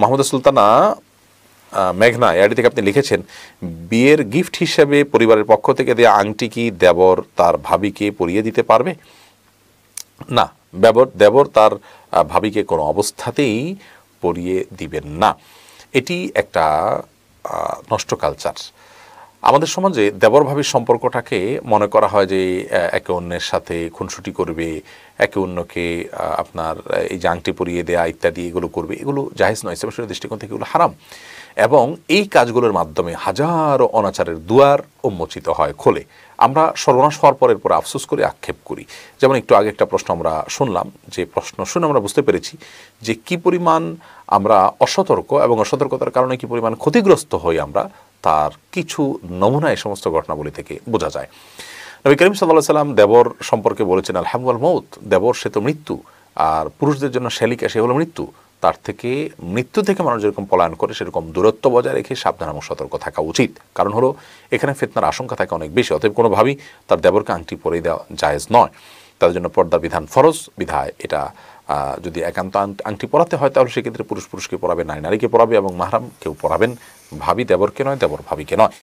মাহমুদ সুলতানা মেঘনা এআইডি থেকে আপনি লিখেছেন বিয়ের গিফট হিসেবে পরিবারের পক্ষ থেকে দেয়া আংটি কি দেবর তার ভাবিকে পরিয়ে দিতে পারবে না ব্যবর দেবর তার ভাবিকে কোনো অবস্থাতেই পরিয়ে দিবেন না এটি একটা নষ্ট কালচার আমাদের সমাজে দেবরভাবী সম্পর্কটাকে মনে করা হয় যে একে অন্যের সাথে খুনসুটি করবে একে অন্যকে আপনার এই জাংটি পরিয়ে দেয়া ইত্যাদি এগুলো করবে এগুলো জাহেজ নয় সেবাসের দৃষ্টিকোণ থেকে এগুলো হারাম এবং এই কাজগুলোর মাধ্যমে হাজারো অনাচারের দুয়ার উন্মোচিত হয় খোলে আমরা সর্বনাশ হওয়ার পরের পরে আফসোস করে আক্ষেপ করি যেমন একটু আগে একটা প্রশ্ন আমরা শুনলাম যে প্রশ্ন শুনে আমরা বুঝতে পেরেছি যে কি পরিমাণ আমরা অসতর্ক এবং অসতর্কতার কারণে কি পরিমাণ ক্ষতিগ্রস্ত হই আমরা তার কিছু নমুনা এই সমস্ত ঘটনাবলী থেকে বোঝা যায় নবী করিম সাল্লাহ সাল্লাম দেবর সম্পর্কে বলেছেন আলহামুয়াল মৌত দেবর সে তো মৃত্যু আর পুরুষদের জন্য শ্যালিকা সে হলো মৃত্যু তার থেকে মৃত্যু থেকে মানুষ যেরকম পলায়ন করে সেরকম দূরত্ব বজায় রেখে সাবধান এবং সতর্ক থাকা উচিত কারণ হলো এখানে ফেতনার আশঙ্কা থাকে অনেক বেশি অতএব কোনোভাবেই তার দেবরকে আংটি পরে দেওয়া জায়েজ নয় তাদের জন্য পর্দা বিধান ফরজ বিধায় এটা যদি একান্ত আংটি পরাতে হয় তাহলে সেক্ষেত্রে পুরুষ পুরুষকে পড়াবে নারী নারীকে পড়াবে এবং মাহারাম কেউ পড়াবেন ভাবি দেবরকে নয় দেবর ভাবিকে নয়